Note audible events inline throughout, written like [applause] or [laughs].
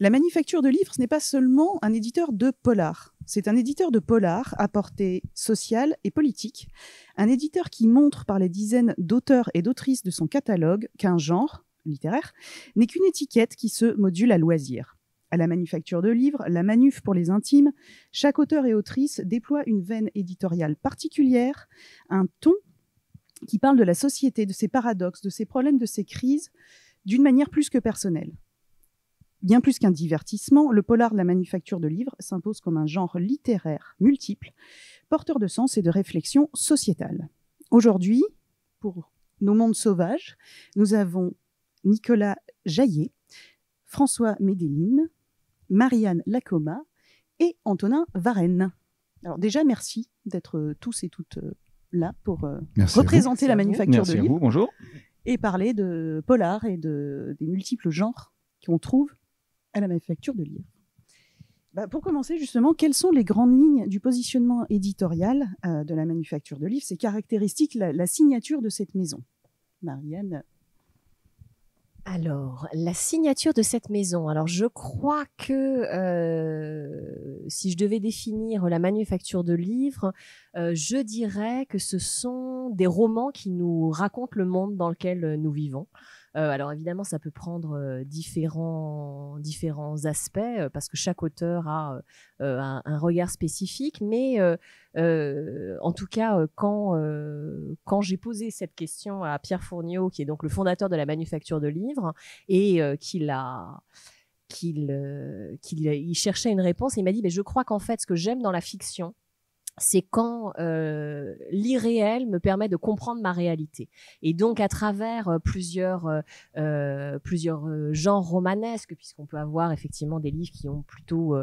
La manufacture de livres, ce n'est pas seulement un éditeur de polar. C'est un éditeur de polar à portée sociale et politique. Un éditeur qui montre par les dizaines d'auteurs et d'autrices de son catalogue qu'un genre, littéraire, n'est qu'une étiquette qui se module à loisir. À la manufacture de livres, la manuf pour les intimes, chaque auteur et autrice déploie une veine éditoriale particulière, un ton qui parle de la société, de ses paradoxes, de ses problèmes, de ses crises, d'une manière plus que personnelle. Bien plus qu'un divertissement, le polar de la manufacture de livres s'impose comme un genre littéraire multiple, porteur de sens et de réflexion sociétale. Aujourd'hui, pour Nos mondes sauvages, nous avons Nicolas Jaillet, François Médéline, Marianne Lacoma et Antonin Varenne. Alors déjà, merci d'être tous et toutes euh, là pour euh, représenter la manufacture de livres. Bonjour. Et parler de polar et de, des multiples genres qu'on trouve à la manufacture de livres. Bah, pour commencer, justement, quelles sont les grandes lignes du positionnement éditorial euh, de la manufacture de livres C'est caractéristiques, la, signature de cette maison. Marianne alors, la signature de cette maison. Alors, je crois que euh, si je devais définir la manufacture de livres, euh, je dirais que ce sont des romans qui nous racontent le monde dans lequel nous vivons. Euh, alors évidemment, ça peut prendre euh, différents, aspects euh, parce que chaque auteur a un, regard spécifique, mais en tout cas, quand, j'ai posé cette question à Pierre Fourniaud, qui est donc le fondateur de la manufacture de livres, et qu'il cherchait une réponse il m'a dit mais je crois qu'en fait ce que j'aime dans la fiction c'est quand euh, l'irréel me permet de comprendre ma réalité. Et donc, à travers euh, plusieurs, euh, plusieurs genres romanesques, puisqu'on peut avoir effectivement des livres qui ont plutôt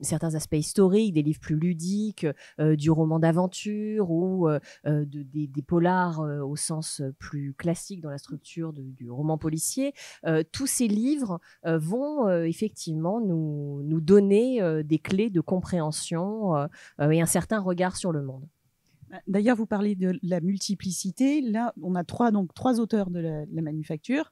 certains aspects historiques, des livres plus ludiques, du roman d'aventure ou des, polars au sens plus classique dans la structure du roman policier, tous ces livres vont effectivement nous, nous donner des clés de compréhension euh, euh, et un certain regard sur le monde. D'ailleurs, vous parlez de la multiplicité. Là, on a trois, donc, trois auteurs de la, manufacture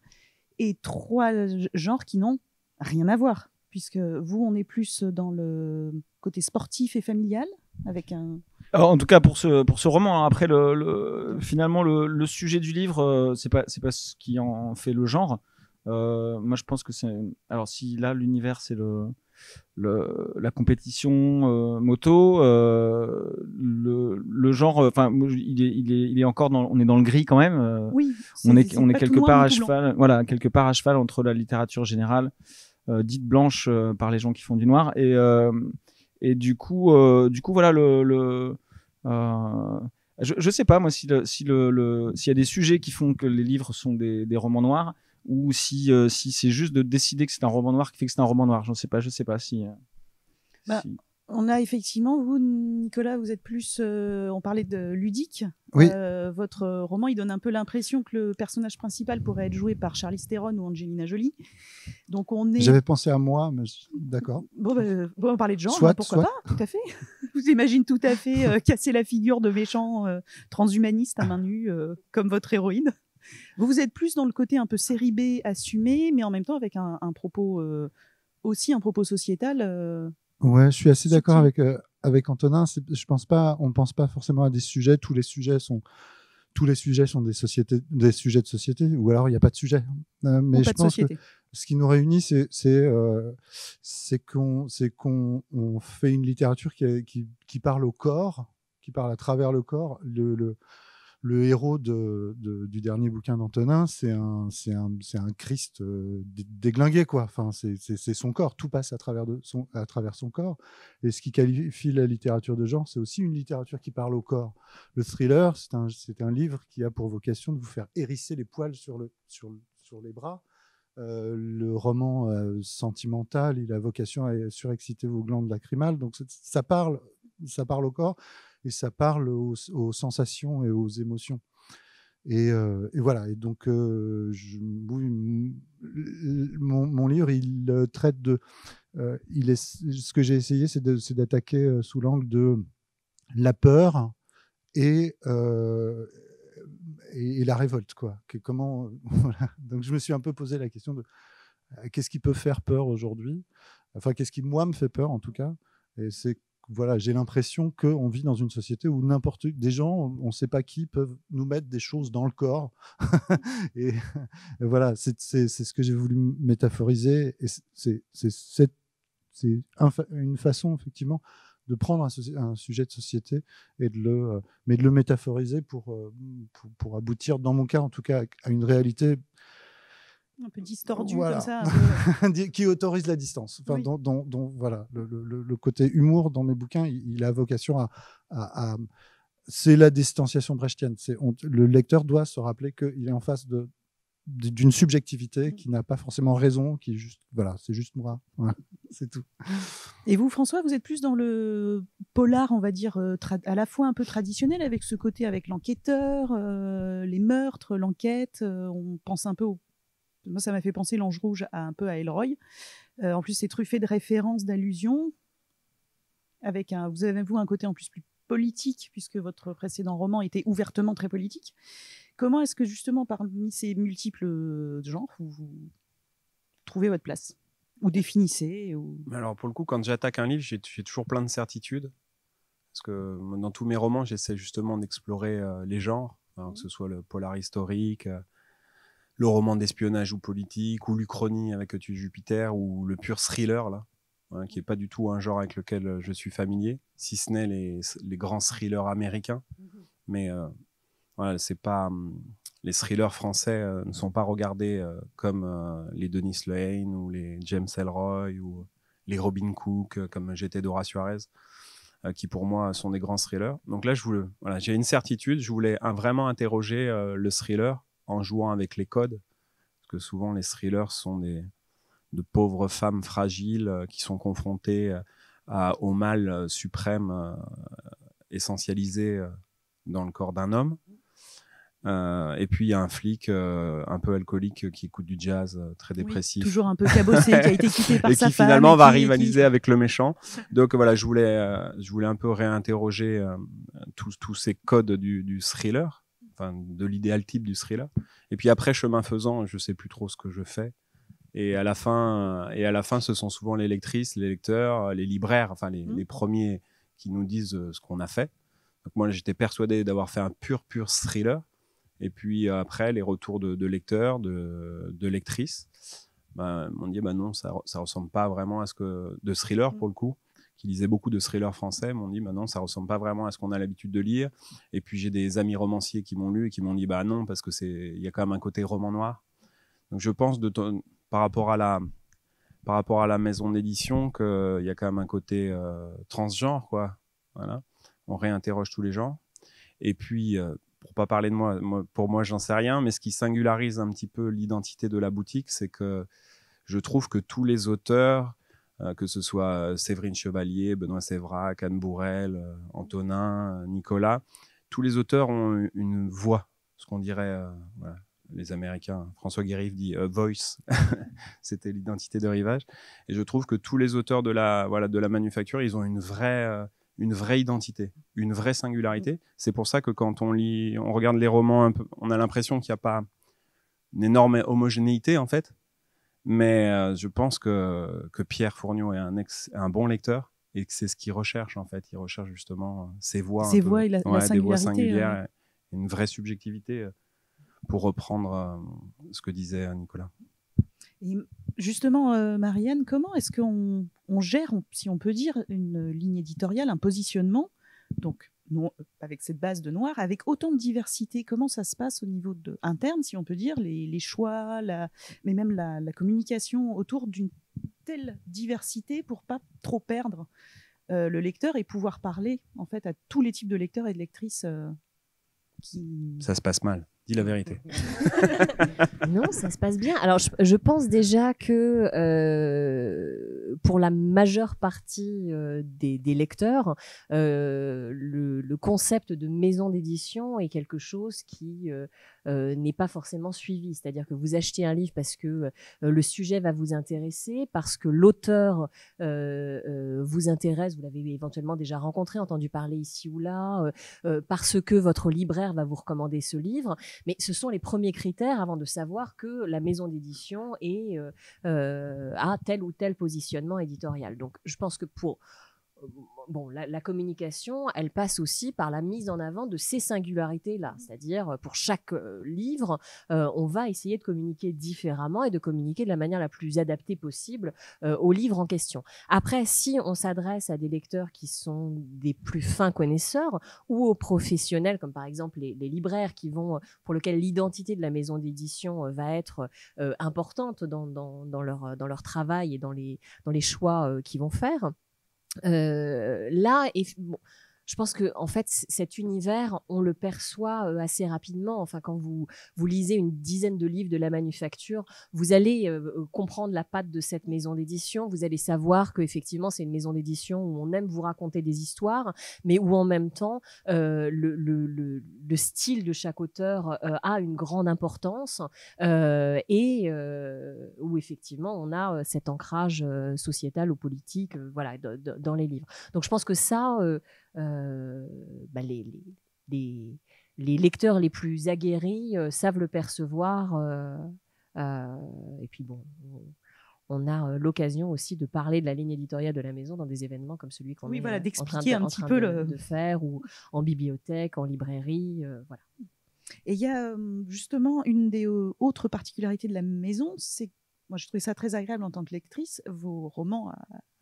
et trois genres qui n'ont rien à voir, puisque vous, on est plus dans le côté sportif et familial, avec un... Euh, en tout cas, pour ce, pour ce roman, hein. après, le, finalement, le, sujet du livre, c'est pas, c'est pas ce qui en fait le genre. moi, je pense que c'est... Alors, si là, l'univers, c'est le le, la compétition euh, moto, euh, le, genre, euh, enfin, il est, il, est, encore on est dans le gris quand même. on est, on est quelque part à cheval, voilà, quelque part à cheval entre la littérature générale dite blanche par les gens qui font du noir et et du coup, du coup, voilà le, je, ne sais pas moi si le, s'il y a des sujets qui font que les livres sont des romans noirs, ou si, euh, si c'est juste de décider que c'est un roman noir qui fait que c'est un roman noir. Je ne sais pas, je sais pas euh, bah, si. On a effectivement, vous, Nicolas, vous êtes plus. Euh, on parlait de ludique. votre roman, il donne un peu l'impression que le personnage principal pourrait être joué par Charlize Theron ou Angelina Jolie. Donc on est. J'avais pensé à moi, mais d'accord. Bah, bon, on parlait de genre, hein, pourquoi pas Tout à fait. [laughs] vous imaginez tout à fait [laughs] casser la figure de méchant transhumaniste à main nue, comme votre héroïne. Vous, vous êtes plus dans le côté un peu série B assumé, mais en même temps avec un, propos euh, aussi un propos sociétal. Oui, euh, ouais, je suis assez d'accord avec euh, avec Antonin. Je pense pas, on pense pas forcément à des sujets. Tous les sujets sont tous les sujets sont des sociétés, des sujets de société, ou alors il n'y a pas de sujet. mais je pense que ce qui nous réunit, c'est c'est qu'on qu'on fait une littérature qui, qui, qui parle au corps, qui parle à travers le corps. le, le le héros du dernier bouquin d'Antonin, c'est un, Christ euh, déglingué, quoi. Enfin, c'est son corps, tout passe à travers, son, corps. Et ce qui qualifie la littérature de genre, c'est aussi une littérature qui parle au corps. Le thriller, c'est un, livre qui a pour vocation de vous faire hérisser les poils sur, les bras. Euh, le roman euh, sentimental, il a vocation à surexciter vos glandes lacrymales. Donc ça parle, ça parle au corps et ça parle aux, sensations et aux émotions. Et, euh, voilà. Et donc, euh, je, mon, livre, il euh, traite de. il est, ce que j'ai essayé, c'est d'attaquer sous l'angle de la peur et, et, la révolte, quoi. Que comment [laughs] Donc, je me suis un peu posé la question de qu'est-ce qui peut faire peur aujourd'hui Enfin, qu'est-ce qui moi me fait peur, en tout cas Et c'est voilà, j'ai l'impression qu'on vit dans une société où n'importe des gens, on ne sait pas qui, peuvent nous mettre des choses dans le corps. [laughs] et, [laughs] voilà, c'est ce que j'ai voulu métaphoriser. Et c'est une façon, effectivement, de prendre un, sujet de société et de le, euh, mais de le métaphoriser euh, pour, pour, aboutir, dans mon cas en tout cas, à une réalité un peu distordu comme ça. [laughs] qui autorise la distance. Enfin, voilà, le, côté humour dans mes bouquins, il, a vocation à... c'est la distanciation brechtienne. le lecteur doit se rappeler qu'il est en face d'une subjectivité mm. qui n'a pas forcément raison, qui est juste, voilà, c'est juste moi, [laughs] c'est tout. Et vous, François, vous êtes plus dans le polar, on va dire, euh, à la fois un peu traditionnel, avec ce côté avec l'enquêteur, euh, les meurtres, l'enquête, euh, on pense un peu au moi, ça m'a fait penser L'Ange Rouge à, un peu à Elroy. Euh, en plus, c'est truffé de références, d'allusions. Avec un, vous avez vous un côté en plus plus politique, puisque votre précédent roman était ouvertement très politique. Comment est-ce que justement, parmi ces multiples euh, genres, vous, trouvez votre place ou définissez ou... Alors pour le coup, quand j'attaque un livre, j'ai toujours plein de certitudes. Parce que dans tous mes romans, j'essaie justement d'explorer euh, les genres, que mmh. ce soit le polar historique, le roman d'espionnage ou politique, ou l'Uchronie avec Tu Jupiter, ou le pur thriller, là, hein, qui n'est pas du tout un genre avec lequel euh, je suis familier, si ce n'est les, les, grands thrillers américains. Mhm. Mais euh, voilà, c'est pas. Hum, les thrillers français euh, ne sont pas regardés comme les Denis Lehane ou les James Elroy ou les Robin Cook, comme j'étais Dora Suarez, qui pour moi sont des grands thrillers. Donc là, je voilà, j'ai une certitude, je voulais vraiment interroger le thriller en jouant avec les codes. Parce que souvent, les thrillers sont des, de pauvres femmes fragiles euh, qui sont confrontées euh, au mal euh, suprême essentialisé dans le corps d'un homme. et puis il y a un flic un peu alcoolique qui écoute du jazz très dépressif, toujours un peu cabossé, qui a été quitté [laughs] par et qui finalement va rivaliser avec le méchant. Donc voilà, je voulais, je voulais un peu réinterroger tous, tous ces codes du thriller de l'idéal type du thriller. Et puis après, chemin faisant, je sais plus trop ce que je fais. Et à la fin, et à la fin ce sont souvent les lectrices, les lecteurs, les libraires, enfin les, mhm. premiers qui nous disent euh, ce qu'on a fait. Donc moi, j'étais persuadé d'avoir fait un pur, pur thriller. Et puis après, les retours de, lecteurs, de, lectrices, bah, m'ont dit bah non, ça, ça ressemble pas vraiment à ce que de thriller mhm. pour le coup qui lisaient beaucoup de thrillers français m'ont dit maintenant bah ça ça ressemble pas vraiment à ce qu'on a l'habitude de lire. Et puis j'ai des amis romanciers qui m'ont lu et qui m'ont dit bah non parce que c'est il y a quand même un côté roman noir. Donc je pense de par rapport à la par rapport à la maison d'édition qu'il y a quand même un côté euh, transgenre quoi. Voilà, on réinterroge tous les gens. Et puis pour euh, pour pas parler de moi, moi pour moi j'en sais rien, mais ce qui singularise un petit peu l'identité de la boutique, c'est que je trouve que tous les auteurs euh, que ce soit euh, Séverine Chevalier, Benoît Sévrac, Anne Bourrel, euh, Antonin, Nicolas. Tous les auteurs ont une voix, ce qu'on dirait les Américains. François Guérif dit voice, [laughs] c'était l'identité de rivage. Et je trouve que tous les auteurs de la, voilà, de la manufacture, ils ont une vraie, une vraie identité, une vraie singularité. C'est pour ça que quand on lit, on regarde les romans, on a l'impression qu'il n'y a pas une énorme homogénéité en fait, mais euh, je pense que, que Pierre Fournion est un, ex, un bon lecteur et que c'est ce qu'il recherche en fait. Il recherche justement euh, ses voix. Ses voix et la, singularité, une vraie subjectivité euh, pour reprendre ce que disait Nicolas. Et justement, Marianne, comment est-ce qu'on on gère, si on peut dire, une ligne éditoriale, un positionnement Donc, avec cette base de noir, avec autant de diversité, comment ça se passe au niveau de, interne, si on peut dire, les, choix, mais même la, communication autour d'une telle diversité pour pas trop perdre euh, le lecteur et pouvoir parler en fait à tous les types de lecteurs et de lectrices euh, qui... Ça se passe mal. Dis la vérité. [laughs] non, ça se passe bien. Alors, je, pense déjà que euh, pour la majeure partie euh, des, lecteurs, euh, le, concept de maison d'édition est quelque chose qui euh, n'est pas forcément suivi. C'est-à-dire que vous achetez un livre parce que le sujet va vous intéresser, parce que l'auteur vous intéresse, vous l'avez éventuellement déjà rencontré, entendu parler ici ou là, parce que votre libraire va vous recommander ce livre. Mais ce sont les premiers critères avant de savoir que la maison d'édition est euh, à telle ou telle position éditorial. Donc je pense que pour bon, la, communication, elle passe aussi par la mise en avant de ces singularités-là. Mmh. C'est-à-dire, euh, pour chaque euh, livre, euh, on va essayer de communiquer différemment et de communiquer de la manière la plus adaptée possible au livre en question. Après, si on s'adresse à des lecteurs qui sont des plus fins connaisseurs ou aux professionnels, comme par exemple les, libraires qui vont, pour lesquels l'identité de la maison d'édition va être importante dans, leur, dans leur travail et dans dans les choix qu'ils vont faire, euh, là, et, bon, je pense que en fait cet univers, on le perçoit euh, assez rapidement. Enfin, quand vous vous lisez une dizaine de livres de la manufacture, vous allez euh, euh, comprendre la patte de cette maison d'édition. Vous allez savoir que effectivement c'est une maison d'édition où on aime vous raconter des histoires, mais où en même temps le, le, le, style de chaque auteur a une grande importance et où effectivement on a cet ancrage sociétal ou politique, voilà, dans les livres. Donc je pense que ça euh, bah, les, lecteurs les plus aguerris euh, savent le percevoir. Euh, et puis bon, on a l'occasion aussi de parler de la ligne éditoriale de la maison dans des événements comme celui qu'on voilà, de, un petit peu le... faire ou en bibliothèque, en librairie, voilà. Et il y a justement une des autres particularités de la maison, c'est moi je trouvais ça très agréable en tant que lectrice, vos romans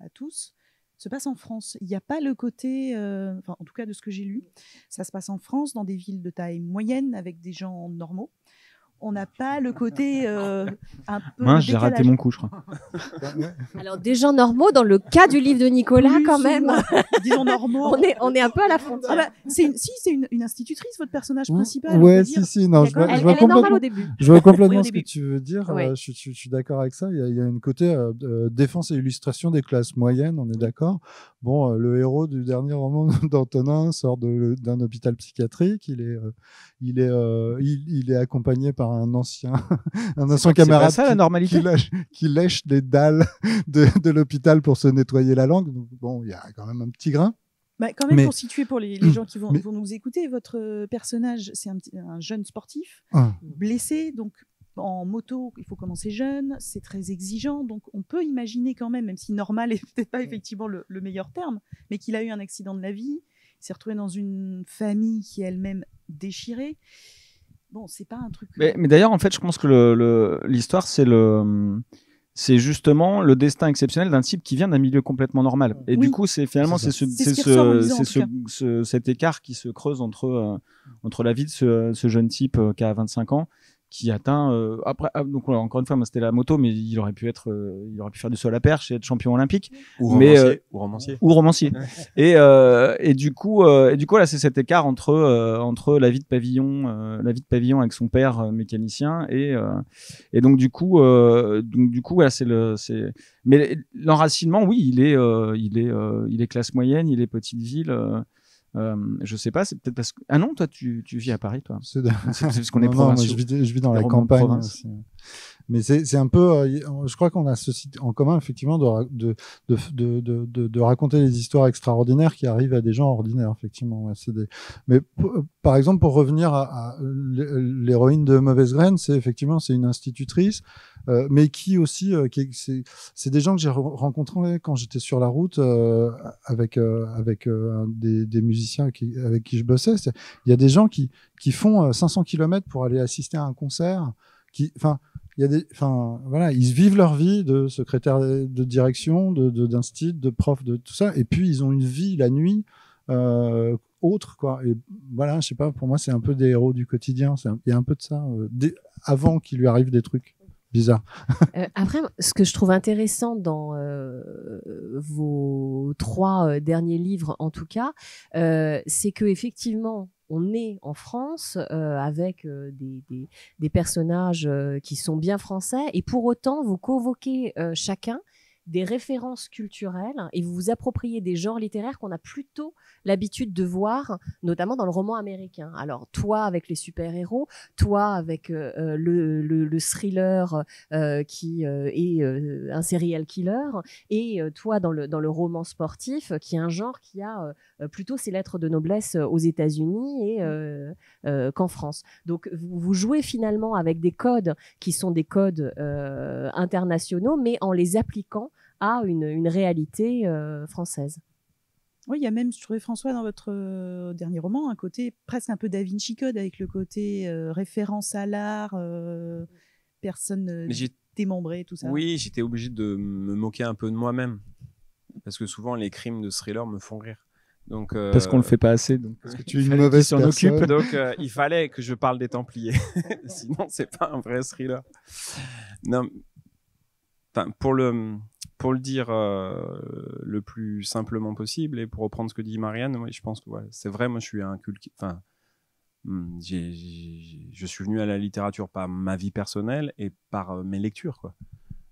à tous se passe en France. Il n'y a pas le côté, euh, enfin, en tout cas de ce que j'ai lu, ça se passe en France, dans des villes de taille moyenne, avec des gens normaux on n'a pas le côté euh, un peu. j'ai raté mon coup, je crois. [laughs] Alors, des gens normaux, dans le cas du livre de Nicolas, quand même. Disons normaux. on, est, un peu à la frontière. Ah bah, si, c'est une, institutrice, votre personnage principal. Ouais, si, si. Non, je vois, elle, complètement ce que tu veux dire. Euh, je, suis d'accord avec ça. Il y, a, une côté euh, défense et illustration des classes moyennes, on est d'accord. Bon, euh, le héros du dernier roman [laughs] d'Antonin sort d'un hôpital psychiatrique. Il est, euh, il est, euh, il, est accompagné par un ancien, [laughs] un ancien camarade qui, Qui, lèche, les dalles [laughs] de, l'hôpital pour se nettoyer la langue. bon, il y a quand même un petit grain. Bah, quand même, constitué pour les, [clears throat] gens qui vont, nous écouter, votre personnage, c'est un, jeune sportif, ah. blessé, donc en moto, il faut commencer jeune, c'est très exigeant, donc on peut imaginer quand même, même si normal n'est peut-être pas mm. effectivement le, meilleur terme, mais qu'il a eu un accident de la vie, il s'est retrouvé dans une famille qui est elle-même déchirée. Bon, c'est pas un truc. Mais, euh, d'ailleurs, en fait, je pense que l'histoire, c'est le c'est justement le destin exceptionnel d'un type qui vient d'un milieu complètement normal. Mm. Et du coup, c'est finalement c'est ce, cet écart qui se creuse entre euh, entre la vie de ce, jeune type euh, qui a 25 ans qui atteint euh, après ah, donc encore une fois c'était la moto mais il aurait pu être euh, il aurait pu faire du sol à perche et être champion olympique ou romancier euh, ou romancier, ou romancier. et et du coup et du coup là c'est cet écart entre entre la vie de pavillon la vie de pavillon avec son père mécanicien et et donc du coup donc du coup là c'est le c'est mais l'enracinement oui il est il est il est classe moyenne il est petite ville euh, je sais pas, c'est peut-être parce que. Ah non, toi, tu, vis à Paris, toi. C'est parce qu'on est [laughs] provinciaux. je, vis, dans la campagne. Mais c'est un peu. Euh, je crois qu'on a ceci en commun, effectivement, de, raconter des histoires extraordinaires qui arrivent à des gens ordinaires, effectivement. Mais euh, par exemple, pour revenir à, à l'héroïne de Mauvaise Graine, c'est effectivement c'est une institutrice. Euh, mais qui aussi, euh, c'est des gens que j'ai rencontrés quand j'étais sur la route euh, avec avec des, musiciens avec qui je bossais. Il y a des gens qui qui font 500 km pour aller assister à un concert, qui, enfin. Il y a des, enfin, voilà, ils vivent leur vie de secrétaire de direction, de d'instit, de, de, prof, de tout ça, et puis ils ont une vie la nuit autre quoi et voilà je sais pas pour moi c'est un peu des héros du quotidien il y a un peu de ça avant qu'il lui arrive des trucs euh, après, ce que je trouve intéressant dans euh, vos trois euh, derniers livres, en tout cas, c'est que effectivement, on est en France avec des, personnages qui sont bien français et pour autant vous convoquez chacun des références culturelles et vous vous appropriez des genres littéraires qu'on a plutôt l'habitude de voir, notamment dans le roman américain. Alors toi avec les super-héros, toi avec euh, euh, le, thriller euh, qui est un serial killer, et toi dans le, dans le roman sportif, qui est un genre qui a plutôt ses lettres de noblesse aux États-Unis et mmh. qu'en France. Donc vous, jouez finalement avec des codes qui sont des codes internationaux, mais en les appliquant à une, une réalité euh, française. Oui, il y a même, je trouvais François, dans votre euh, dernier roman, un côté presque un peu Da Vinci Code, avec le côté euh, référence à l'art, euh, personne démembrée, tout ça. Oui, j'étais obligé de me moquer un peu de moi-même, parce que souvent les crimes de thriller me font rire. Donc, parce qu'on le fait pas assez, donc parce que tu es une mauvaise s'en occupe. Donc il fallait que je parle des Templiers, [laughs] sinon c'est pas un vrai thriller. Non, enfin, pour le pour le dire euh, le plus simplement possible et pour reprendre ce que dit Marianne, moi je pense que c'est vrai, moi je suis un culte. Enfin, hmm, je suis venu à la littérature par ma vie personnelle et par euh, mes lectures.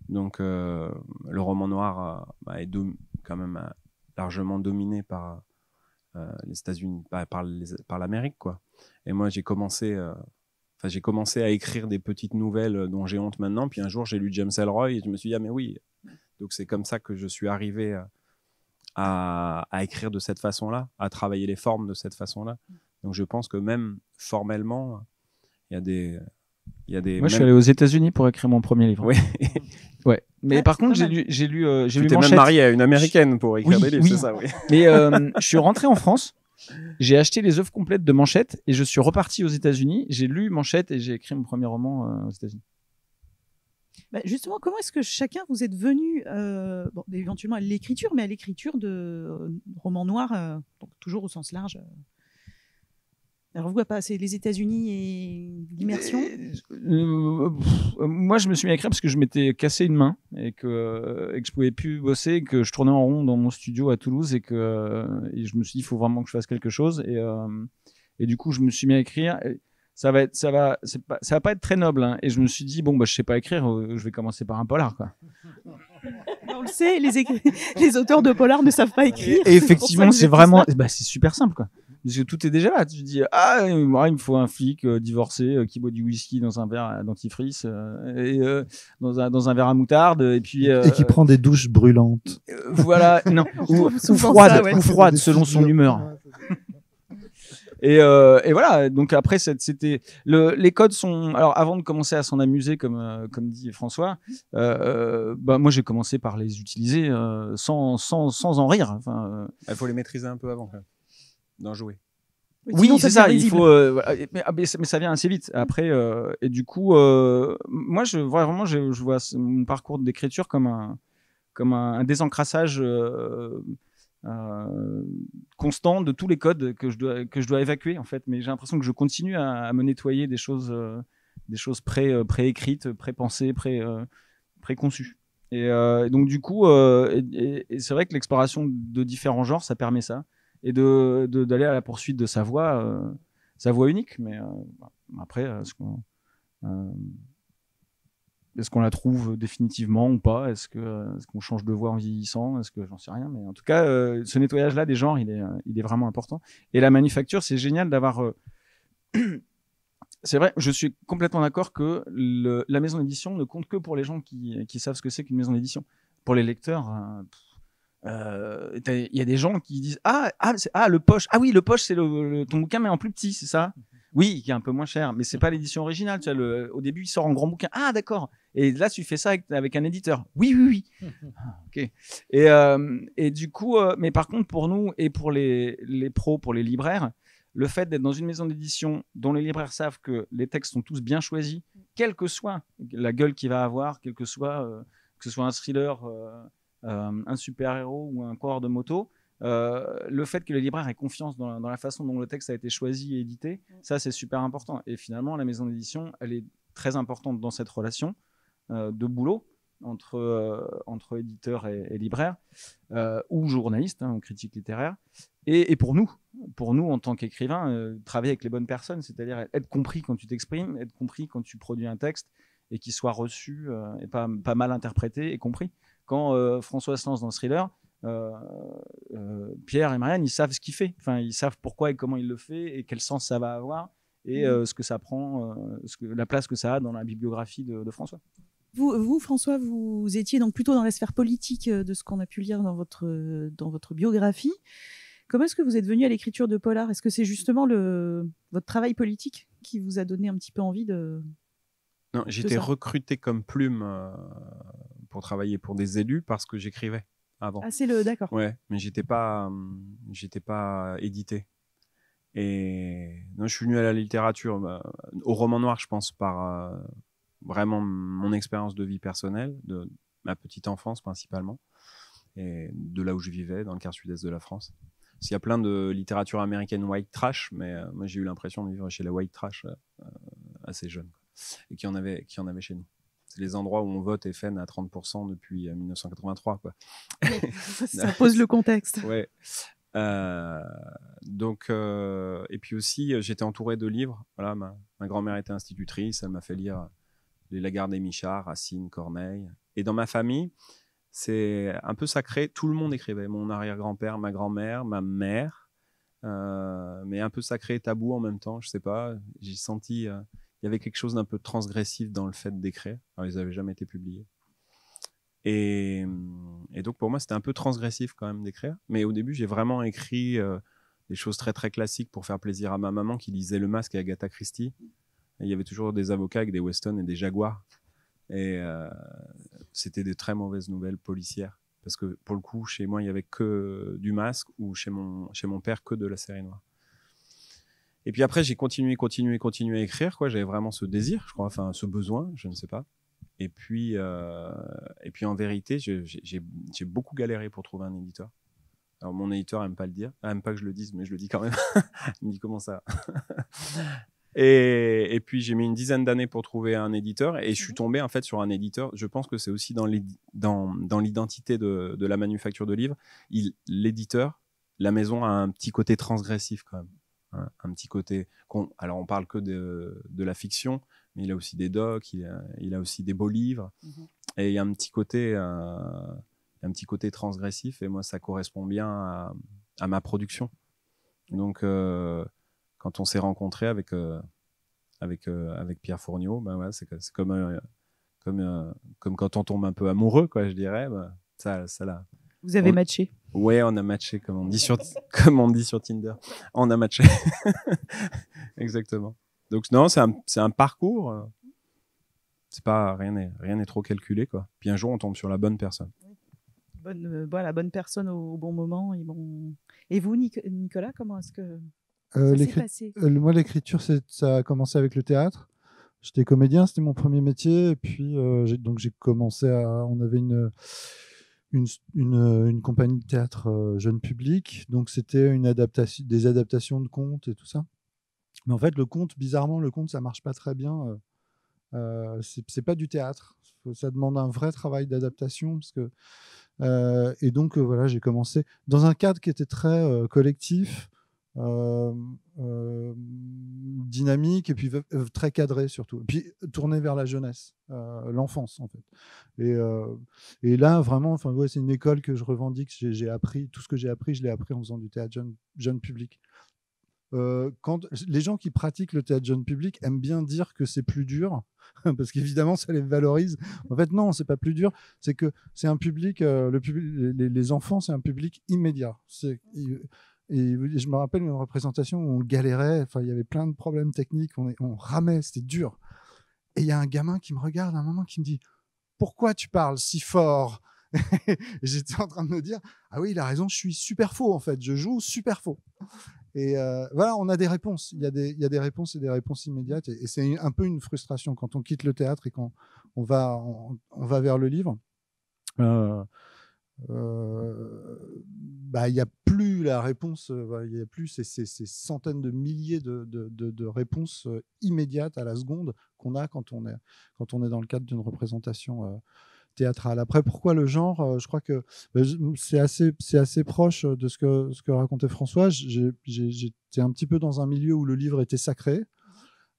Donc euh, le roman noir bah, est quand même largement dominé par les États-Unis, par, par l'Amérique. quoi. et moi j'ai commencé. Enfin, j'ai commencé à écrire des petites nouvelles dont j'ai honte maintenant. Puis un jour, j'ai lu James Elroy et je me suis dit, ah, mais oui, donc c'est comme ça que je suis arrivé euh, à, écrire de cette façon-là, à travailler les formes de cette façon-là. Donc je pense que même formellement, il y a des... Y a des Moi, je suis allé aux États-Unis pour écrire mon premier livre. Oui. [laughs] ouais. Mais ah, par contre, j'ai lu, j'ai lu, euh, j'ai même marié à une américaine pour écrire des livres, c'est ça, oui. [laughs] Mais euh, je suis rentré en France. J'ai acheté les œuvres complètes de Manchette et je suis reparti aux États-Unis. J'ai lu Manchette et j'ai écrit mon premier roman aux États-Unis. Bah, justement, comment est-ce que chacun vous êtes venu, euh, éventuellement à l'écriture, mais à l'écriture de euh, romans noirs, euh, donc toujours au sens large alors vous, pas, c'est les États-Unis et l'immersion Moi, je me suis mis à écrire parce que je m'étais cassé une main et que, je ne je pouvais plus bosser, que je tournais en rond dans mon studio à Toulouse et que je me suis dit, il faut vraiment que je fasse quelque chose. Et, et du coup, je me suis mis à écrire. Et, ça va être, ça va, pas, ça va pas être très noble. Hein. Et je me suis dit, bon, bah, je sais pas écrire, euh, je vais commencer par un polar, quoi. [laughs] On le sait, [laughs] les, auteurs de polar ne savent pas écrire. Et effectivement, c'est vraiment, bah, c'est super simple, quoi. Parce que tout est déjà là. Tu dis, ah, il me faut un flic euh, divorcé euh, qui boit du whisky dans un verre à dentifrice et dans un, dans un verre à moutarde et puis et qui prend des douches brûlantes. voilà, non, [laughs] ou, froide, ou froide selon son humeur. Euh, et, voilà. Donc après, c'était les codes sont. Alors avant de commencer à s'en amuser, comme euh, comme dit François, euh, bah moi j'ai commencé par les utiliser sans, sans, sans en rire. Enfin, il faut les maîtriser un peu avant d'en jouer. Oui, c'est ça. Il faut, ah, mais, ça vient assez vite. Après, et du coup, moi, je vraiment, je, vois mon parcours d'écriture comme un, comme un, un désencrassage euh, constant de tous les codes que je dois, que je dois évacuer, en fait. Mais j'ai l'impression que je continue à, me nettoyer des choses, euh, des choses pré, euh, pré-écrites, pré-pensées, pré, pré-conçues. Et, donc du coup, et, c'est vrai que l'exploration de différents genres, ça permet ça, et de d'aller à la poursuite de sa voix, sa voix unique. Mais après, ce qu'on est-ce qu'on la trouve définitivement ou pas euh, Est-ce qu'on est change de voix en vieillissant Est-ce que j'en sais rien Mais en tout cas, euh, ce nettoyage-là des genres, il est, euh, il est vraiment important. Et la manufacture, c'est génial d'avoir. [clears throat] C'est vrai, je suis complètement d'accord que la maison d'édition ne compte que pour les gens qui, savent ce que c'est qu'une maison d'édition. Pour les lecteurs, il y a des gens qui disent ah, ah, ah le poche ah oui le poche c'est le, ton bouquin mais en plus petit c'est ça oui, qui est un peu moins cher, mais c'est mmh. pas l'édition originale. Tu au début, il sort en grand bouquin. Ah, d'accord. Et là, tu fais ça avec, un éditeur. Oui, oui, oui. [laughs] Ah, ok. Euh, et, du coup, euh, mais par contre, pour nous et pour les, pros, pour les libraires, le fait d'être dans une maison d'édition dont les libraires savent que les textes sont tous bien choisis, quelle que soit la gueule qu'il va avoir, quel que soit euh, que ce soit un thriller, un super héros ou un coureur de moto, euh, le fait que les libraires aient confiance dans la, façon dont le texte a été choisi et édité, mm. ça c'est super important. Et finalement, la maison d'édition, elle est très importante dans cette relation euh, de boulot entre, euh, entre éditeurs et, libraire ou journaliste, hein, ou critique littéraire. Et, pour nous, pour nous en tant qu'écrivain, travailler avec les bonnes personnes, c'est-à-dire être compris quand tu t'exprimes, être compris quand tu produis un texte, et qu'il soit reçu et pas, pas mal interprété et compris. Quand François se lance dans le thriller, euh, euh, Pierre et Marianne, ils savent ce qu'il fait. Enfin, ils savent pourquoi et comment il le fait et quel sens ça va avoir et mm. euh, ce que ça prend, la place que ça a dans la bibliographie de, François. Vous, vous, François, vous étiez donc plutôt dans la sphère politique de ce qu'on a pu lire dans votre, dans votre biographie. Comment est-ce que vous êtes venu à l'écriture de Polar Est-ce que c'est justement le, votre travail politique qui vous a donné un petit peu envie de... Non, j'étais recruté comme plume pour travailler pour des élus parce que j'écrivais avant. Ah, c'est le, d'accord. Ouais, mais j'étais pas, euh, j'étais pas édité. Et non, je suis venu à la littérature, euh, au roman noir, je pense, par euh, vraiment mon expérience de vie personnelle, de ma petite enfance principalement, et de là où je vivais, dans le quart sud-est de la France. Il y a plein de littérature américaine white trash, mais moi j'ai eu l'impression de vivre chez la white trash assez jeune, et qui en avait, qui en avait chez nous les endroits où on vote FN à 30% depuis 1983. Euh, quoi. [laughs] ça pose le contexte. Ouais. Euh, donc, euh, et puis aussi, j'étais entouré de livres. Voilà, ma, grand-mère était institutrice, elle m'a fait lire Les Lagardes et Michard, Racine, Corneille. Et dans ma famille, c'est un peu sacré. Tout le monde écrivait. Mon arrière-grand-père, ma grand-mère, ma mère. mais un peu sacré tabou en même temps, je ne sais pas. J'ai senti il y avait quelque chose d'un peu transgressif dans le fait d'écrire. Alors, ils n'avaient jamais été publiés. Et, donc, pour moi, c'était un peu transgressif quand même d'écrire. Mais au début, j'ai vraiment écrit euh, des choses très, très classiques pour faire plaisir à ma maman qui lisait Le Masque et Agatha Christie. il y avait toujours des avocats avec des Weston et des Jaguars. Et euh, c'était des très mauvaises nouvelles policières. Parce que pour le coup, chez moi, il n'y avait que du masque ou chez mon, chez mon père, que de la série noire. Et puis après, j'ai continué, continué, continué à écrire. Quoi, j'avais vraiment ce désir, je crois, enfin ce besoin, je ne sais pas. Et puis, euh, et puis en vérité, j'ai beaucoup galéré pour trouver un éditeur. Alors mon éditeur aime pas le dire, aime pas que je le dise, mais je le dis quand même. [laughs] Il me dit comment ça. [laughs] et, et, puis j'ai mis une dizaine d'années pour trouver un éditeur et je suis mmh tombé en fait sur un éditeur. Je pense que c'est aussi dans l'identité dans, de, de, la manufacture de livres. L'éditeur, la maison a un petit côté transgressif quand même un, petit côté. On, alors, on parle que de, la fiction, mais il a aussi des docs, il a, aussi des beaux livres. Mhm. Et il y a un petit côté, euh, un petit côté transgressif. Et moi, ça correspond bien à, ma production. Donc, euh, quand on s'est rencontré avec euh, avec avec Pierre Fourniaud, ben c'est comme comme comme quand on tombe un peu amoureux, quoi, je dirais. Ben, ça, ça là. Vous avez matché. Ouais, on a matché, comme on dit sur, [laughs] comme on dit sur Tinder. On a matché. [laughs] Exactement. Donc, non, c'est un, parcours. Euh, c'est pas, rien n'est, rien trop calculé, quoi. Puis un jour, on tombe sur la bonne personne. Bonne, euh, bonne personne au, bon moment. Et, vous, Nicolas, comment est-ce que euh, ça passé euh, Moi, l'écriture, ça a commencé avec le théâtre. J'étais comédien, c'était mon premier métier. Et puis, donc, j'ai commencé à. On avait une euh, une, compagnie de théâtre euh, jeune public. Donc, c'était une adaptation, des adaptations de contes et tout ça. Mais en fait, le conte, bizarrement, le conte, ça marche pas très bien. Euh, c'est pas du théâtre. Ça demande un vrai travail d'adaptation. parce que Et donc, voilà, j'ai commencé dans un cadre qui était très collectif dynamique et puis euh, très cadré surtout. Et puis euh, tourné vers la jeunesse, euh, l'enfance en fait. Et, là vraiment, enfin c'est une école que je revendique. J'ai appris tout ce que j'ai appris, je l'ai appris en faisant du théâtre jeune, public. quand les gens qui pratiquent le théâtre jeune public aiment bien dire que c'est plus dur, [laughs] parce qu'évidemment ça les valorise. En fait, non, c'est pas plus dur. C'est que c'est un public, le les, les enfants, c'est un public immédiat. C'est et je me rappelle une représentation où on galérait, enfin, il y avait plein de problèmes techniques, on, on ramait, c'était dur. Et il y a un gamin qui me regarde à un moment qui me dit Pourquoi tu parles si fort [laughs] J'étais en train de me dire Ah oui, il a raison, je suis super faux en fait, je joue super faux. Et euh, voilà, on a des réponses. Il y a des, il y a des réponses et des réponses immédiates. Et, c'est un peu une frustration quand on quitte le théâtre et quand on va, on, va vers le livre. Euh, euh, bah, il n'y a plus la réponse, euh, il n'y a plus ces, centaines de milliers de, réponses euh, immédiates à la seconde qu'on a quand on, est, quand on est dans le cadre d'une représentation euh, théâtrale. Après, pourquoi le genre Je crois que bah, c'est assez, assez proche de ce que, ce que racontait François. J'étais un petit peu dans un milieu où le livre était sacré.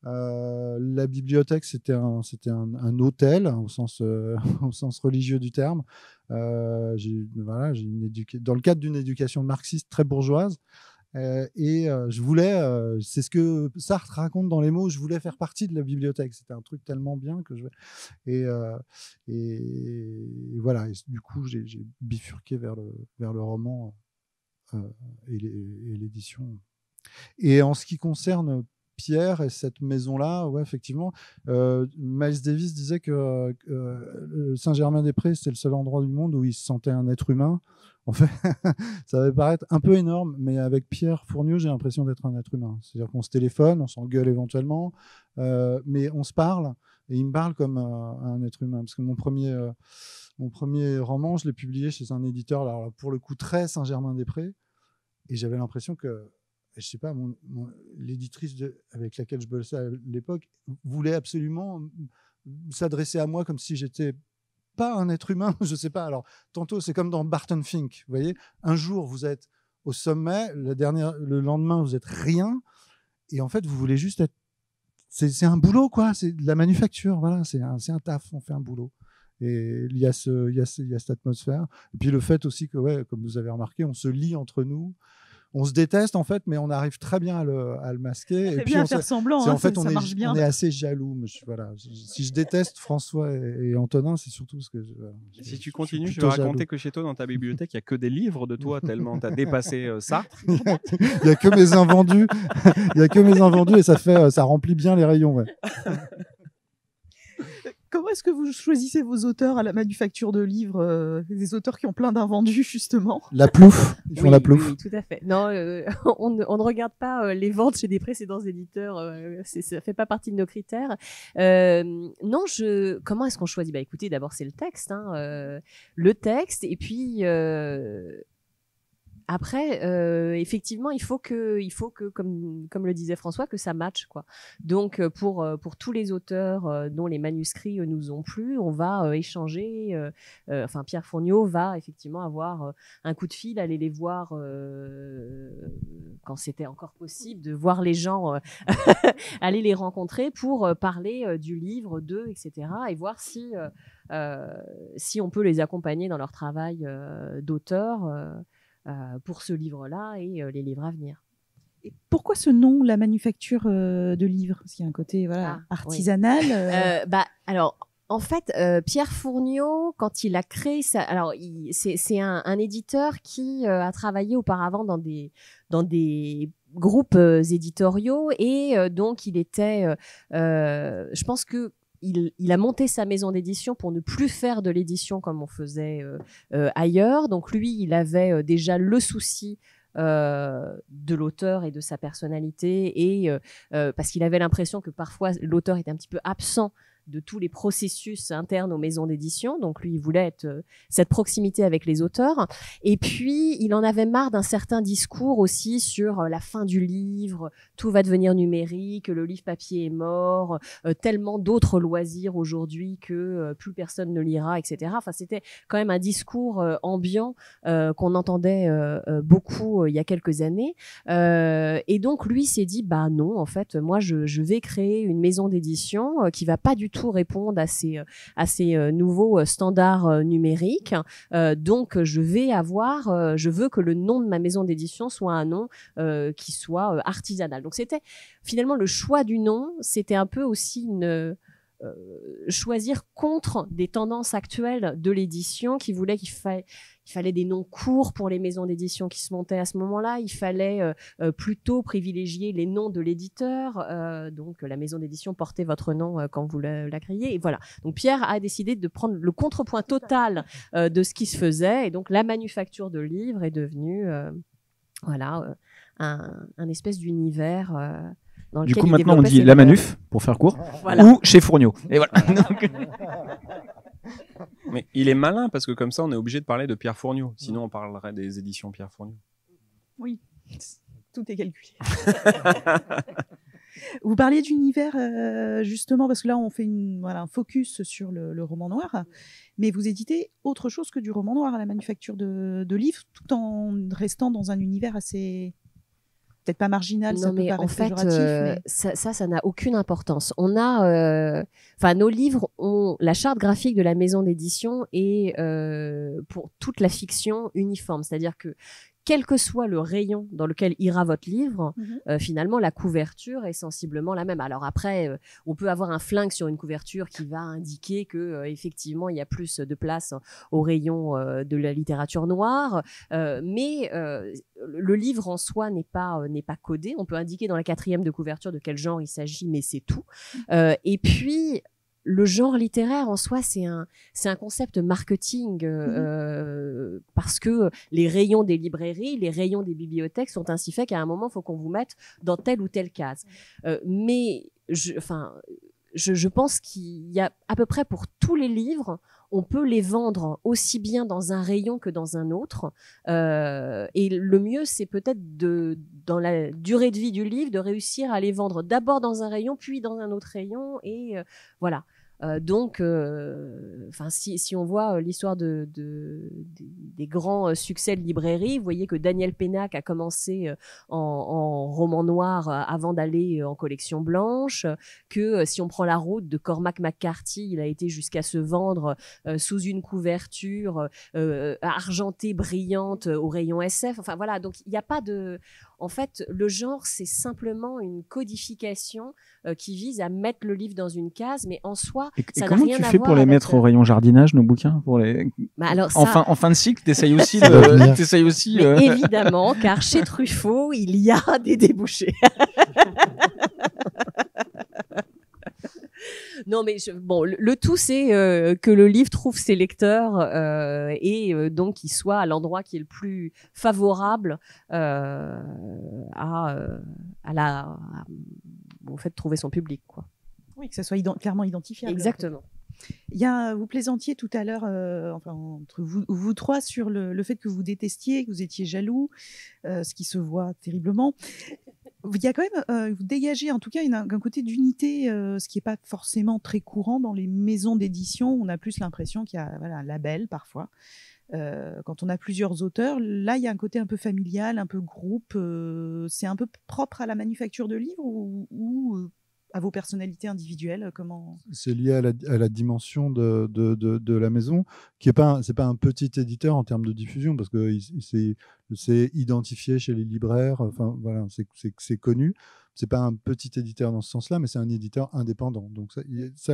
Euh, la bibliothèque, c'était un, c'était un, hôtel hein, au sens, euh, [laughs] au sens religieux du terme. Euh, voilà, j'ai une dans le cadre d'une éducation marxiste très bourgeoise. et je voulais, c'est ce que Sartre raconte dans les mots, je voulais faire partie de la bibliothèque. C'était un truc tellement bien que je. Et, et, et voilà, du coup, j'ai, j'ai bifurqué vers le, vers le roman et l'édition. Et en ce qui concerne pierre et cette maison-là, ouais, effectivement. Euh, Miles Davis disait que euh, euh, Saint-Germain-des-Prés, c'était le seul endroit du monde où il se sentait un être humain. En fait, [laughs] ça va paraître un peu énorme, mais avec Pierre Fournieux, j'ai l'impression d'être un être humain. C'est-à-dire qu'on se téléphone, on s'engueule éventuellement, mais on se parle, et il me parle comme un être humain. Parce que mon premier, mon premier roman, je l'ai publié chez un éditeur, alors, pour le coup, très Saint-Germain-des-Prés, et j'avais l'impression que je sais pas, mon, l'éditrice de, avec laquelle je bossais à l'époque voulait absolument s'adresser à moi comme si j'étais pas un être humain, [laughs] je sais pas. Alors, tantôt, c'est comme dans Barton Fink, vous voyez, un jour, vous êtes au sommet, le, dernière, le lendemain, vous êtes rien, et en fait, vous voulez juste être... C'est, un boulot, quoi, c'est de la manufacture, voilà, c'est un, taf, on fait un boulot. Et il y, a ce, il, y a cette atmosphère. Et puis le fait aussi que, ouais, comme vous avez remarqué, on se lie entre nous on se déteste en fait, mais on arrive très bien à le, masquer. et puis faire semblant. Hein, en fait, on est, assez jaloux. si je déteste François et, Antonin, c'est surtout parce que. Je, si tu continues, je vais raconter que chez toi, dans ta bibliothèque, il y a que des livres de toi tellement tu as dépassé euh, ça. [laughs] il y a que mes invendus. [laughs] il y a que mes invendus et ça fait, euh, ça remplit bien les rayons. [laughs] Comment est-ce que vous choisissez vos auteurs à la manufacture de livres, euh, des auteurs qui ont plein d'invendus justement La plouf, ils la plouf. Oui, tout à fait. Non, euh, [laughs] on, ne regarde pas euh, les ventes chez des précédents éditeurs. Ça ça fait pas partie de nos critères. non, je. Comment est-ce qu'on choisit Bah écoutez, d'abord c'est le texte, hein, le texte, et puis après, euh, effectivement, il faut que, il faut que, comme, comme le disait François, que ça matche, quoi. Donc, euh, pour, euh, pour tous les auteurs euh, dont les manuscrits nous ont plu, on va échanger. enfin, Pierre Fourniaud va effectivement avoir un coup de fil, aller les voir euh, quand c'était encore possible, de voir les gens, [laughs] aller les rencontrer pour parler du livre, d'eux, etc., et voir si, si on peut les accompagner dans leur travail d'auteur. Euh, pour ce livre-là et euh, les livres à venir. Et pourquoi ce nom, la manufacture euh, de livres Parce qu'il y a un côté voilà, ah, artisanal. bah, alors, en fait, Pierre Fourniot, quand il a créé ça, alors c'est un, un, éditeur qui a travaillé auparavant dans des dans des groupes éditoriaux et donc il était, je pense que il, a monté sa maison d'édition pour ne plus faire de l'édition comme on faisait euh, euh, ailleurs. Donc lui, il avait euh, déjà le souci de l'auteur et de sa personnalité et parce qu'il avait l'impression que parfois l'auteur était un petit peu absent de tous les processus internes aux maisons d'édition. Donc lui, il voulait être, euh, cette proximité avec les auteurs. Et puis, il en avait marre d'un certain discours aussi sur euh, la fin du livre, tout va devenir numérique, le livre papier est mort, euh, tellement d'autres loisirs aujourd'hui que plus personne ne lira, etc. Enfin, c'était quand même un discours ambiant qu'on entendait beaucoup il y a quelques années. et donc, lui s'est dit, bah non, en fait, moi, je, je vais créer une maison d'édition qui va pas du tout tout répondre à ces, euh, à ces euh, nouveaux euh, standards numériques. donc, je vais avoir, je veux que le nom de ma maison d'édition soit un nom qui soit artisanal. Donc, c'était finalement le choix du nom, c'était un peu aussi une euh, choisir contre des tendances actuelles de l'édition qui voulait qu'il fallait des noms courts pour les maisons d'édition qui se montaient à ce moment-là. Il fallait euh, euh, plutôt privilégier les noms de l'éditeur. donc, la maison d'édition portait votre nom quand vous la, la, Et voilà. Donc, Pierre a décidé de prendre le contrepoint total de ce qui se faisait. Et donc, la manufacture de livres est devenue voilà, euh, un, espèce d'univers. Euh, dans du coup, maintenant, on dit la manuf, pour faire court, ou chez Fourniot. Et [laughs] Mais il est malin parce que comme ça, on est obligé de parler de Pierre Fourniot. Sinon, on parlerait des éditions Pierre Fourniot. Oui, tout est calculé. [laughs] Vous parliez d'univers euh, justement parce que là on fait un focus sur le roman noir mais vous éditez autre chose que du roman noir à la manufacture de, livres, tout en restant dans un univers assez peut-être pas marginal, ça mais en fait, euh, ça, ça n'a aucune importance. On a, euh, enfin, nos livres ont la charte graphique de la maison d'édition et euh, pour toute la fiction uniforme, c'est-à-dire que quel que soit le rayon dans lequel ira votre livre, mhm. euh, finalement, la couverture est sensiblement la même. Alors après, euh, on peut avoir un flingue sur une couverture qui va indiquer que euh, effectivement, il y a plus de place au rayon de la littérature noire, mais le livre en soi n'est pas n'est pas codé. On peut indiquer dans la quatrième de couverture de quel genre il s'agit, mais c'est tout. Mhm. et puis le genre littéraire en soi, c'est un, c'est un concept marketing euh, mhm. euh, parce que les rayons des librairies, les rayons des bibliothèques sont ainsi faits qu'à un moment, il faut qu'on vous mette dans telle ou telle case. Euh, mais, je, je, pense qu'il y a à peu près pour tous les livres, on peut les vendre aussi bien dans un rayon que dans un autre. et le mieux, c'est peut-être de, dans la durée de vie du livre, de réussir à les vendre d'abord dans un rayon, puis dans un autre rayon. Et voilà. Euh, donc, euh, si, on voit euh, l'histoire de, des grands succès de librairie, vous voyez que Daniel Pénac a commencé en, en, roman noir avant d'aller en collection blanche, que si on prend la route de Cormac McCarthy, il a été jusqu'à se vendre sous une couverture argentée brillante au rayon SF. Enfin voilà, donc il n'y a pas de en fait, le genre, c'est simplement une codification euh, qui vise à mettre le livre dans une case, mais en soi, et, ça et comment tu fais pour les mettre euh, au rayon jardinage nos bouquins pour les bah en, fin, de cycle, t'essayes [laughs] aussi, de... [laughs] aussi. Euh, évidemment, car chez [laughs] Truffaut, il y a des débouchés. [laughs] non, mais bon, le, tout, c'est euh, que le livre trouve ses lecteurs euh, et euh, donc qu'il soit à l'endroit qui est le plus favorable à, la, au fait de trouver son public. Quoi. Oui, que ça soit clairement identifié. Exactement. Il y vous plaisantiez tout à l'heure, entre vous, vous, trois, sur le, fait que vous détestiez, que vous étiez jaloux, ce qui se voit terriblement il y a quand même, euh, vous dégagez en tout cas un côté d'unité, euh, ce qui n'est pas forcément très courant dans les maisons d'édition. On a plus l'impression qu'il y a un label parfois. Euh, quand on a plusieurs auteurs, là, il y a un côté un peu familial, un peu groupe. c'est un peu propre à la manufacture de livres ou à vos personnalités individuelles euh, Comment C'est lié à la, dimension de, de, de, la maison, qui n'est pas, c'est pas un petit éditeur en termes de diffusion, parce que c'est, identifié chez les libraires, enfin voilà, c'est connu. C'est pas un petit éditeur dans ce sens-là, mais c'est un éditeur indépendant. Donc ça,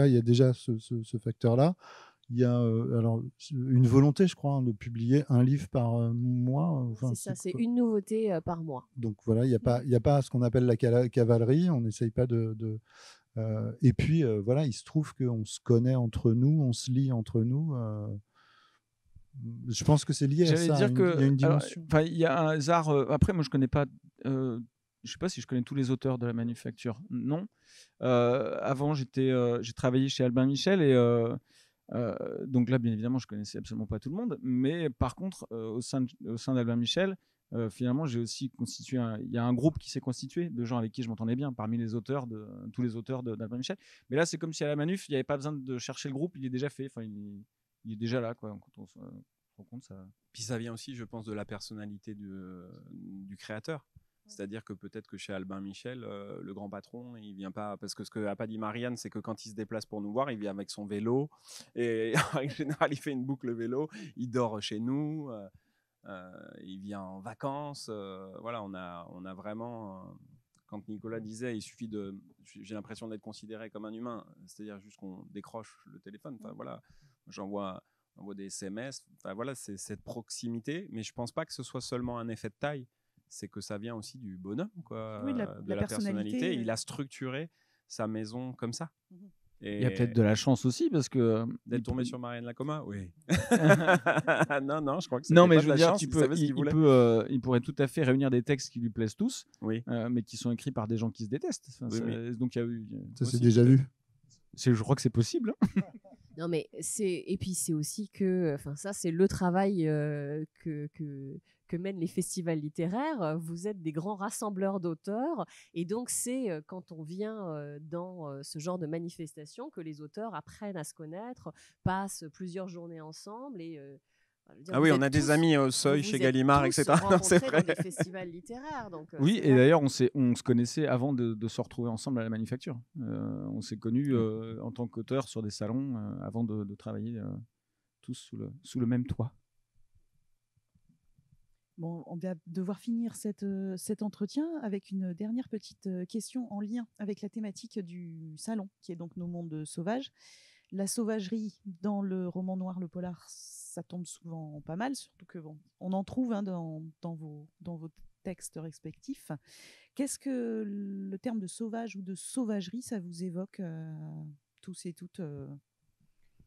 il y a, déjà ce, ce, ce facteur-là il y a euh, alors une volonté, je crois, hein, de publier un livre par euh, mois. Euh, c'est ça, c'est une nouveauté par mois. Donc voilà, il n'y a pas, mm. il a pas ce qu'on appelle la cavalerie. On n'essaye pas de, et puis voilà, il se trouve qu'on se connaît entre nous, on se lit entre nous. Mm, je pense que c'est lié à ça. Dire il y a une dimension. il y a un hasard. après, moi, je connais pas. je sais pas si je connais tous les auteurs de la manufacture. Non. avant, j'étais, j'ai travaillé chez Albin Michel et euh, donc là, bien évidemment, je connaissais absolument pas tout le monde, mais par contre, euh, au sein, d'Albert Michel, euh, finalement, j'ai aussi constitué. Il y a un groupe qui s'est constitué de gens avec qui je m'entendais bien, parmi les auteurs de tous les auteurs d'Albert Michel. Mais là, c'est comme si à la manuf, il n'y avait pas besoin de chercher le groupe, il est déjà fait. Enfin, il, est déjà là, quoi. Quand on compte, ça. Puis ça vient aussi, je pense, de la personnalité du créateur. C'est-à-dire que peut-être que chez Albin Michel, euh, le grand patron, il vient pas. Parce que ce que a pas dit Marianne, c'est que quand il se déplace pour nous voir, il vient avec son vélo. Et [laughs] en général, il fait une boucle vélo. Il dort chez nous. Euh, euh, il vient en vacances. voilà, on a, on a vraiment. quand Nicolas disait, il suffit de. J'ai l'impression d'être considéré comme un humain. C'est-à-dire juste qu'on décroche le téléphone. Enfin, voilà. J'envoie des SMS. Enfin, voilà, c'est cette proximité. Mais je ne pense pas que ce soit seulement un effet de taille c'est que ça vient aussi du bonheur quoi, de la, personnalité. Il a structuré sa maison comme ça. Mmh et il y a peut-être de la chance aussi parce que euh, d'être tombé sur Marianne Lacoma, oui. [laughs] [laughs] non, non, je crois que c'est non, mais pas je veux dire, chance, tu peux, euh, il, pourrait tout à fait réunir des textes qui lui plaisent tous, euh, mais qui sont écrits par des gens qui se détestent. Donc il eu. Ça c'est déjà vu. Je crois que c'est possible. Hein. [laughs] Non, mais c'est. Et puis, c'est aussi que. Enfin, ça, c'est le travail que, que, mènent les festivals littéraires. Vous êtes des grands rassembleurs d'auteurs. Et donc, c'est quand on vient dans ce genre de manifestation que les auteurs apprennent à se connaître, passent plusieurs journées ensemble et ah oui, on a des amis au Seuil, chez Gallimard, etc. [laughs] c'est vrai. Dans des festivals littéraires. Euh, oui, et d'ailleurs, on, se connaissait avant de, se retrouver ensemble à la manufacture. Euh, on s'est connus mmh. euh, en tant qu'auteurs sur des salons avant de, travailler tous sous le, même toit. Bon, on va devoir finir cet entretien avec une dernière petite question en lien avec la thématique du salon, qui est donc nos mondes sauvages. La sauvagerie dans le roman noir, le polar, ça tombe souvent pas mal, surtout que bon, on en trouve hein, dans, vos, dans vos textes respectifs. Qu'est-ce que le terme de sauvage ou de sauvagerie, ça vous évoque euh, tous et toutes quest euh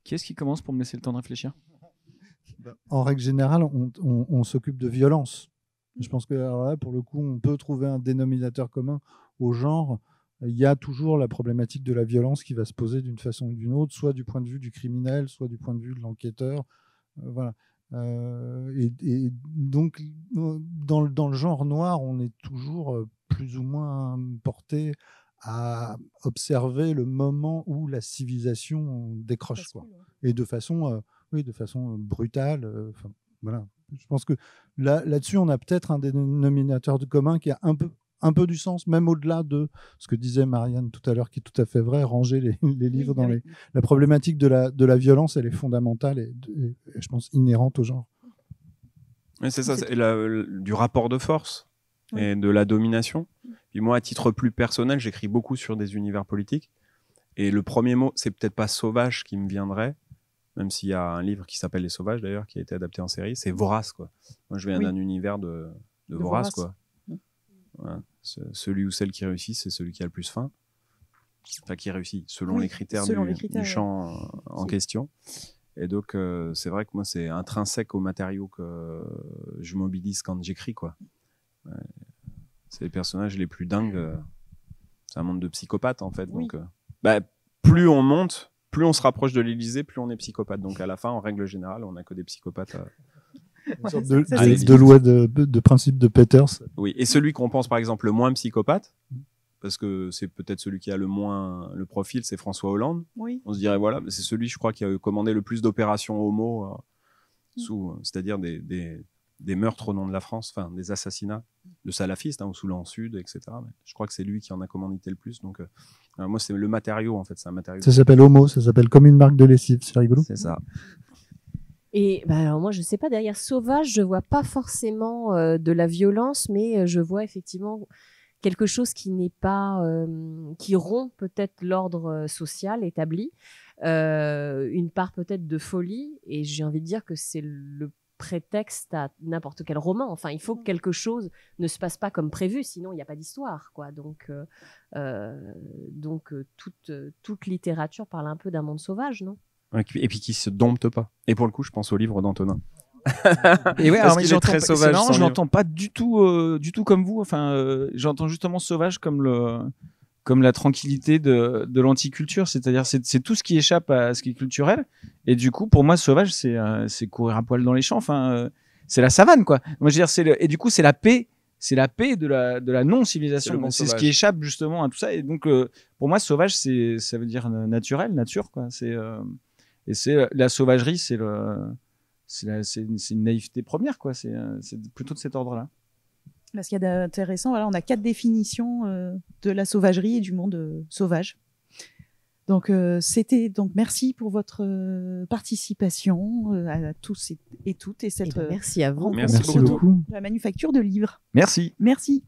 Qui est-ce qui commence pour me laisser le temps de réfléchir ben, En règle générale, on, s'occupe de violence. Je mm. pense que là, pour le coup, on peut trouver un dénominateur commun au genre. Il y a toujours la problématique de la violence qui va se poser d'une façon ou d'une autre, soit du point de vue du criminel, soit du point de vue de l'enquêteur, euh, voilà. Euh, et, donc, euh, dans le, genre noir, on est toujours plus ou moins porté à observer le moment où la civilisation décroche, quoi. Et de façon, oui, de façon brutale. voilà. Je pense que là, là-dessus, on a peut-être un dénominateur de commun qui a un peu un peu du sens, même au-delà de ce que disait Marianne tout à l'heure, qui est tout à fait vrai, ranger les, [laughs] livres ah dans les... La problématique de la, de la violence, elle est fondamentale et, je pense inhérente au genre. C'est ça, c'est du rapport de force et de la domination. Puis moi, à titre plus personnel, j'écris beaucoup sur des univers politiques. Et le premier mot, c'est peut-être pas sauvage qui me viendrait, même s'il y a un livre qui s'appelle Les Sauvages d'ailleurs, qui a été adapté en série, c'est vorace quoi. Moi je viens d'un univers de, de, vorace, quoi. Mm celui ou celle qui réussit, c'est celui qui a le plus faim. Enfin, qui réussit selon les critères, du, champ euh, en question. Et donc, euh, c'est vrai que moi, c'est intrinsèque au matériaux que je mobilise quand j'écris, quoi. C'est les personnages les plus dingues. Euh, c'est un monde de psychopathes, en fait. Donc, bah, plus on monte, plus on se rapproche de l'Élysée, plus on est psychopathe. Donc, à la fin, en règle générale, on n'a que des psychopathes. Deux de, de, loi de, principe de Peters. Oui, et celui qu'on pense par exemple le moins psychopathe, parce que c'est peut-être celui qui a le moins le profil, c'est François Hollande. Oui. On se dirait voilà, c'est celui, je crois, qui a commandé le plus d'opérations homo, euh, mm. sous, euh, c'est-à-dire des, meurtres au nom de la France, enfin des assassinats de salafistes, hein, ou sous Soulan Sud, etc. je crois que c'est lui qui en a commandité le plus. Donc euh, moi, c'est le matériau en fait, c'est un matériau. Ça s'appelle Homo, ça s'appelle comme une marque de lessive, c'est rigolo. C'est ça. Et bah, moi, je sais pas, derrière sauvage, je vois pas forcément euh, de la violence, mais euh, je vois effectivement quelque chose qui n'est pas, euh, qui rompt peut-être l'ordre social établi, une part peut-être de folie, et j'ai envie de dire que c'est le prétexte à n'importe quel roman. Enfin, il faut que mm. quelque chose ne se passe pas comme prévu, sinon il n'y a pas d'histoire, quoi. Donc, donc toute, toute littérature parle un peu d'un monde sauvage, non Hein, et puis qui se dompte pas. Et pour le coup, je pense au livre d'Antonin. [laughs] et ouais, est très sauvage. Non, je n'entends pas du tout, euh, du tout comme vous. Enfin, euh, j'entends justement sauvage comme le, comme la tranquillité de, l'anticulture. C'est-à-dire, c'est tout ce qui échappe à ce qui est culturel. Et du coup, pour moi, sauvage, c'est euh, courir à poil dans les champs. Enfin, c'est la savane, quoi. Moi, je veux dire, et du coup, c'est la paix. C'est la paix de la, de la non-civilisation. C'est ce qui échappe justement à tout ça. Et donc, pour moi, sauvage, c'est ça veut dire naturel, nature, quoi. C'est et c'est euh, la sauvagerie, c'est le, c'est une, naïveté première, quoi. C'est euh, plutôt de cet ordre-là. Ce qu'il y a d'intéressant, voilà, on a quatre définitions euh, de la sauvagerie et du monde sauvage. Donc c'était donc merci pour votre participation à tous et, toutes et cette eh ben, merci à vous merci la manufacture de livres. Merci. Merci.